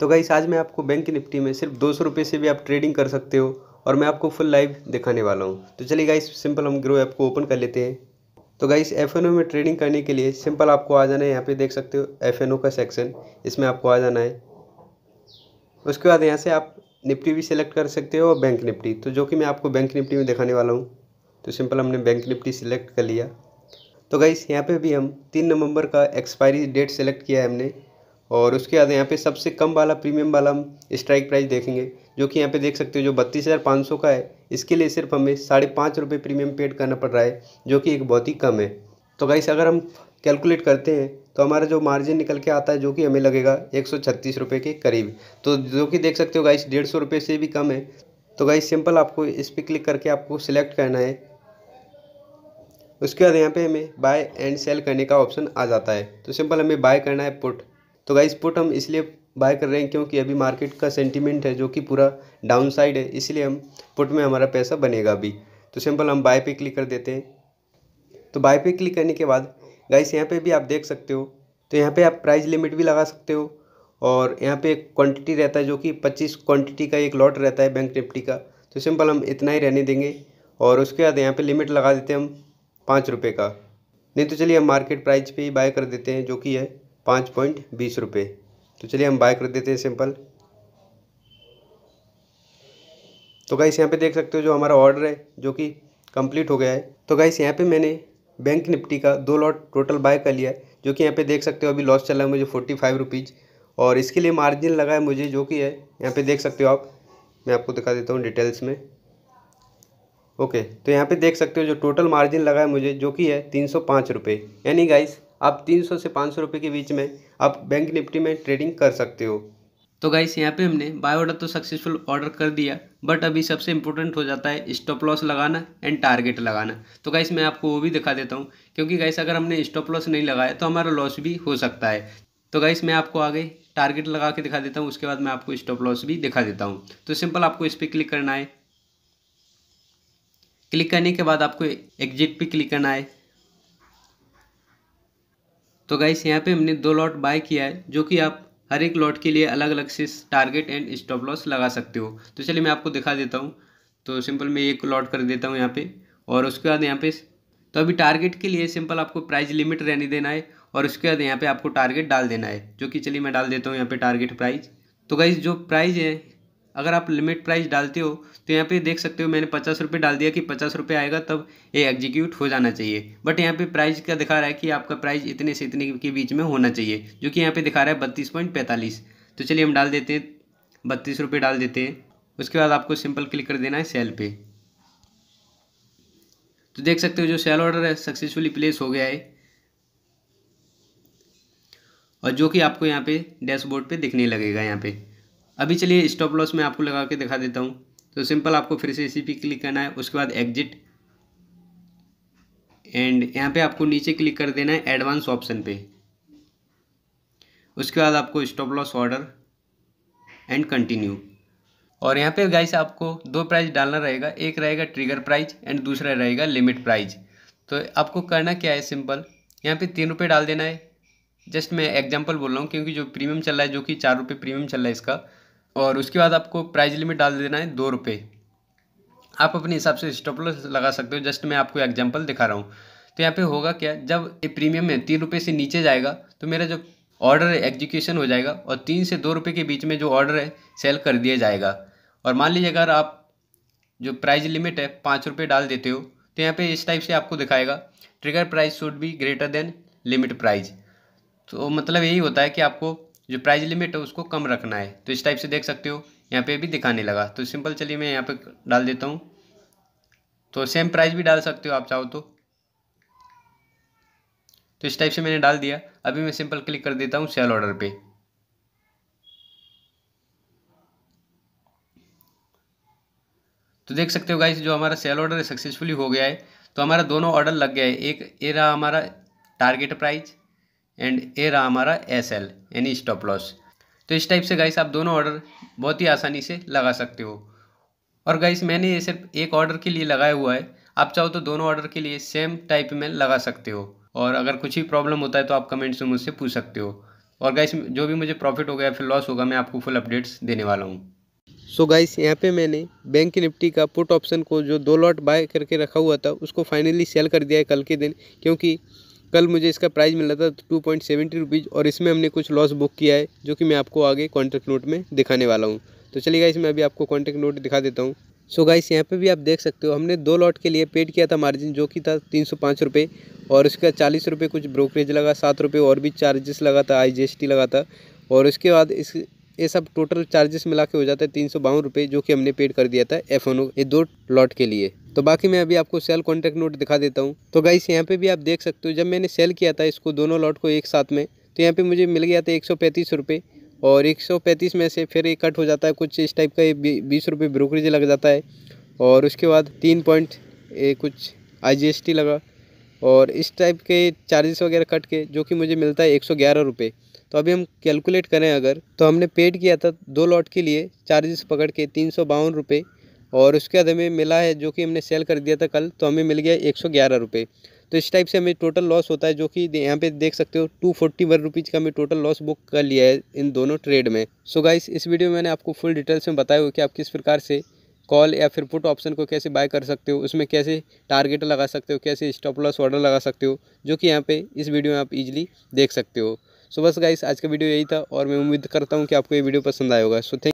तो गाइस आज मैं आपको बैंक निफ्टी में सिर्फ दो सौ रुपये से भी आप ट्रेडिंग कर सकते हो और मैं आपको फुल लाइव दिखाने वाला हूँ तो चलिए गाइस सिंपल हम ग्रो ऐप को ओपन कर लेते हैं तो गाइस एफ में ट्रेडिंग करने के लिए सिंपल आपको आ जाना है यहाँ पे देख सकते हो एफ का सेक्शन इसमें आपको आ जाना है उसके बाद यहाँ से आप निफ्टी भी सिलेक्ट कर सकते हो और बैंक निफ्टी तो जो कि मैं आपको बैंक निफ्टी में दिखाने वाला हूँ तो सिंपल हमने बैंक निफ्टी सिलेक्ट कर लिया तो गाइस यहाँ पे भी हम तीन नवंबर का एक्सपायरी डेट सेलेक्ट किया है हमने और उसके बाद यहाँ पे सबसे कम वाला प्रीमियम वाला हम स्ट्राइक प्राइस देखेंगे जो कि यहाँ पे देख सकते हो जो बत्तीस हज़ार पाँच सौ का है इसके लिए सिर्फ हमें साढ़े पाँच रुपये प्रीमियम पेड करना पड़ रहा है जो कि एक बहुत ही कम है तो गाइस अगर हम कैलकुलेट करते हैं तो हमारा जो मार्जिन निकल के आता है जो कि हमें लगेगा एक सौ छत्तीस रुपये के करीब तो जो कि देख सकते हो गाइस डेढ़ सौ रुपये से भी कम है तो गाइस सिंपल आपको इस पर क्लिक करके आपको सिलेक्ट करना है उसके बाद यहाँ पे हमें बाय एंड सेल करने का ऑप्शन आ जाता है तो सिंपल हमें बाय करना है पुट तो गाइस पुट हम इसलिए बाय कर रहे हैं क्योंकि अभी मार्केट का सेंटिमेंट है जो कि पूरा डाउन साइड है इसलिए हम पुट में हमारा पैसा बनेगा अभी तो सिंपल हम बाय पे क्लिक कर देते हैं तो बाय पे क्लिक करने के बाद गाइस यहाँ पे भी आप देख सकते हो तो यहाँ पे आप प्राइस लिमिट भी लगा सकते हो और यहाँ पे एक क्वान्टिटी रहता है जो कि 25 क्वांटिटी का एक लॉट रहता है बैंक निफ्टी का तो सिंपल हम इतना ही रहने देंगे और उसके बाद यहाँ पे लिमिट लगा देते हैं हम पाँच रुपये का नहीं तो चलिए हम मार्केट प्राइस पर ही बाय कर देते हैं जो कि है पाँच पॉइंट बीस रुपये तो चलिए हम बाय कर देते हैं सिंपल तो गाइस यहाँ पे देख सकते हो जो हमारा ऑर्डर है जो कि कंप्लीट हो गया है तो गाइस यहाँ पे मैंने बैंक निफ्टी का दो लॉट टोटल बाय कर लिया है जो कि यहाँ पे देख सकते हो अभी लॉस चला है मुझे फोर्टी फाइव रुपीज़ और इसके लिए मार्जिन लगा है मुझे जो कि है यहाँ पे देख सकते हो आप मैं आपको दिखा देता हूँ डिटेल्स में ओके तो यहाँ पर देख सकते हो जो टोटल मार्जिन लगा है मुझे जो कि है तीन सौ पाँच रुपये यानी गाइस आप 300 से 500 रुपए के बीच में आप बैंक निफ्टी में ट्रेडिंग कर सकते हो तो गाइस यहाँ पे हमने बाय ऑर्डर तो सक्सेसफुल ऑर्डर कर दिया बट अभी सबसे इम्पोर्टेंट हो जाता है स्टॉप लॉस लगाना एंड टारगेट लगाना तो गाइस मैं आपको वो भी दिखा देता हूँ क्योंकि गाइस अगर हमने स्टॉप लॉस नहीं लगाया तो हमारा लॉस भी हो सकता है तो गाइस मैं आपको आगे टारगेट लगा के दिखा देता हूँ उसके बाद मैं आपको स्टॉप लॉस भी दिखा देता हूँ तो सिंपल आपको इस पर क्लिक करना है क्लिक करने के बाद आपको एग्जिट पर क्लिक करना है तो गाइस यहाँ पे हमने दो लॉट बाय किया है जो कि आप हर एक लॉट के लिए अलग अलग से टारगेट एंड स्टॉप लॉस लगा सकते हो तो चलिए मैं आपको दिखा देता हूँ तो सिंपल मैं एक लॉट कर देता हूँ यहाँ पे और उसके बाद यहाँ पे तो अभी टारगेट के लिए सिंपल आपको प्राइस लिमिट रहने देना है और उसके बाद यहाँ पे आपको टारगेट डाल देना है जो कि चलिए मैं डाल देता हूँ यहाँ पे टारगेट प्राइस तो गाइज जो प्राइज़ है अगर आप लिमिट प्राइस डालते हो तो यहाँ पे देख सकते हो मैंने पचास रुपये डाल दिया कि पचास रुपये आएगा तब ये एग्जीक्यूट हो जाना चाहिए बट यहाँ पे प्राइस का दिखा रहा है कि आपका प्राइस इतने से इतने के बीच में होना चाहिए जो कि यहाँ पे दिखा रहा है बत्तीस पॉइंट पैंतालीस तो चलिए हम डाल देते हैं बत्तीस रुपये डाल देते हैं उसके बाद आपको सिंपल क्लिक कर देना है सेल पर तो देख सकते हो जो सेल ऑर्डर है सक्सेसफुली प्लेस हो गया है और जो कि आपको यहाँ पे डैशबोर्ड पे दिखने लगेगा यहाँ पे अभी चलिए स्टॉप लॉस में आपको लगा के दिखा देता हूँ तो सिंपल आपको फिर से इसी पे क्लिक करना है उसके बाद एग्जिट एंड यहाँ पे आपको नीचे क्लिक कर देना है एडवांस ऑप्शन पे उसके बाद आपको stop loss order and continue और यहाँ पे गाइस आपको दो प्राइस डालना रहेगा एक रहेगा ट्रिगर प्राइज एंड दूसरा रहेगा लिमिट प्राइज तो आपको करना क्या है सिंपल यहाँ पे तीन रुपये डाल देना है जस्ट मैं एग्जाम्पल बोल रहा हूँ क्योंकि जो प्रीमियम चल रहा है जो कि चार रुपये प्रीमियम चल रहा है इसका और उसके बाद आपको प्राइज लिमिट डाल देना है दो रुपये आप अपने हिसाब से स्टॉप लॉस लगा सकते हो जस्ट मैं आपको एग्जांपल दिखा रहा हूँ तो यहाँ पे होगा क्या जब ये प्रीमियम है तीन रुपये से नीचे जाएगा तो मेरा जो ऑर्डर है एग्जीक्यूशन हो जाएगा और तीन से दो रुपये के बीच में जो ऑर्डर है सेल कर दिया जाएगा और मान लीजिए अगर आप जो प्राइज़ लिमिट है पाँच रुपये डाल देते हो तो यहाँ पे इस टाइप से आपको दिखाएगा trigger price should be greater than limit price तो मतलब यही होता है कि आपको जो प्राइज लिमिट है उसको कम रखना है तो इस टाइप से देख सकते हो यहाँ पे भी दिखाने लगा तो सिंपल चलिए मैं यहाँ पे डाल देता हूँ तो सेम प्राइस भी डाल सकते हो आप चाहो तो तो इस टाइप से मैंने डाल दिया अभी मैं सिंपल क्लिक कर देता हूँ सेल ऑर्डर पे तो देख सकते हो गाइस जो हमारा सेल ऑर्डर सक्सेसफुली हो गया है तो हमारा दोनों ऑर्डर लग गया है एक ये रहा हमारा टारगेट प्राइज एंड ए रहा हमारा एस एल यानी स्टॉप लॉस तो इस टाइप से गाइस आप दोनों ऑर्डर बहुत ही आसानी से लगा सकते हो और गाइस मैंने ये सिर्फ एक ऑर्डर के लिए लगाया हुआ है आप चाहो तो दोनों ऑर्डर के लिए सेम टाइप में लगा सकते हो और अगर कुछ ही प्रॉब्लम होता है तो आप कमेंट्स में मुझसे पूछ सकते हो और गाइस जो भी मुझे प्रॉफिट हो गया फिर लॉस होगा मैं आपको फुल अपडेट्स देने वाला हूँ सो गाइस यहाँ पे मैंने बैंक निफ्टी का पुट ऑप्शन को जो दो लॉट बाय करके रखा हुआ था उसको फाइनली सेल कर दिया है कल के दिन क्योंकि कल मुझे इसका प्राइस मिला था टू पॉइंट सेवेंटी रुपीज़ और इसमें हमने कुछ लॉस बुक किया है जो कि मैं आपको आगे कॉन्ट्रैक्ट नोट में दिखाने वाला हूँ तो चलिए गाइस मैं अभी आपको कॉन्ट्रैक्ट नोट दिखा देता हूँ सो गाइस यहाँ पे भी आप देख सकते हो हमने दो लॉट के लिए पेड किया था मार्जिन जो कि था तीन सौ पाँच रुपये और उसका चालीस रुपये कुछ ब्रोकरेज लगा सात रुपये और भी चार्जेस लगा था आई जी एस टी लगा था और उसके बाद इस ये सब टोटल चार्जेस मिला के हो जाता है तीन सौ बावन रुपये जो कि हमने पेड कर दिया था एफ ओ ये दो लॉट के लिए तो बाकी मैं अभी आपको सेल कॉन्टैक्ट नोट दिखा देता हूँ तो गाइस यहाँ पे भी आप देख सकते हो जब मैंने सेल किया था इसको दोनों लॉट को एक साथ में तो यहाँ पर मुझे मिल गया था एक सौ पैंतीस रुपये और एक सौ पैंतीस में से फिर ये कट हो जाता है कुछ इस टाइप का ये बीस रुपये ब्रोकरेज लग जाता है और उसके बाद तीन पॉइंट कुछ आई लगा और इस टाइप के चार्जेस वगैरह कट के जो कि मुझे मिलता है एक सौ ग्यारह रुपये तो अभी हम कैलकुलेट करें अगर तो हमने पेड किया था दो लॉट के लिए चार्जेस पकड़ के तीन सौ बावन रुपये और उसके बाद हमें मिला है जो कि हमने सेल कर दिया था कल तो हमें मिल गया एक सौ ग्यारह रुपये तो इस टाइप से हमें टोटल लॉस होता है जो कि यहाँ पे देख सकते हो टू फोर्टी वन रुपीज़ का हमें टोटल लॉस बुक कर लिया है इन दोनों ट्रेड में सो so गाइस इस वीडियो में मैंने आपको फुल डिटेल्स में बताया हुआ कि आप किस प्रकार से कॉल या फिर पुट ऑप्शन को कैसे बाय कर सकते हो उसमें कैसे टारगेट लगा सकते हो कैसे स्टॉप लॉस ऑर्डर लगा सकते हो जो कि यहाँ पे इस वीडियो में आप इजीली देख सकते हो सो बस गाइस आज का वीडियो यही था और मैं उम्मीद करता हूँ कि आपको ये वीडियो पसंद आएगा होगा सो थैंक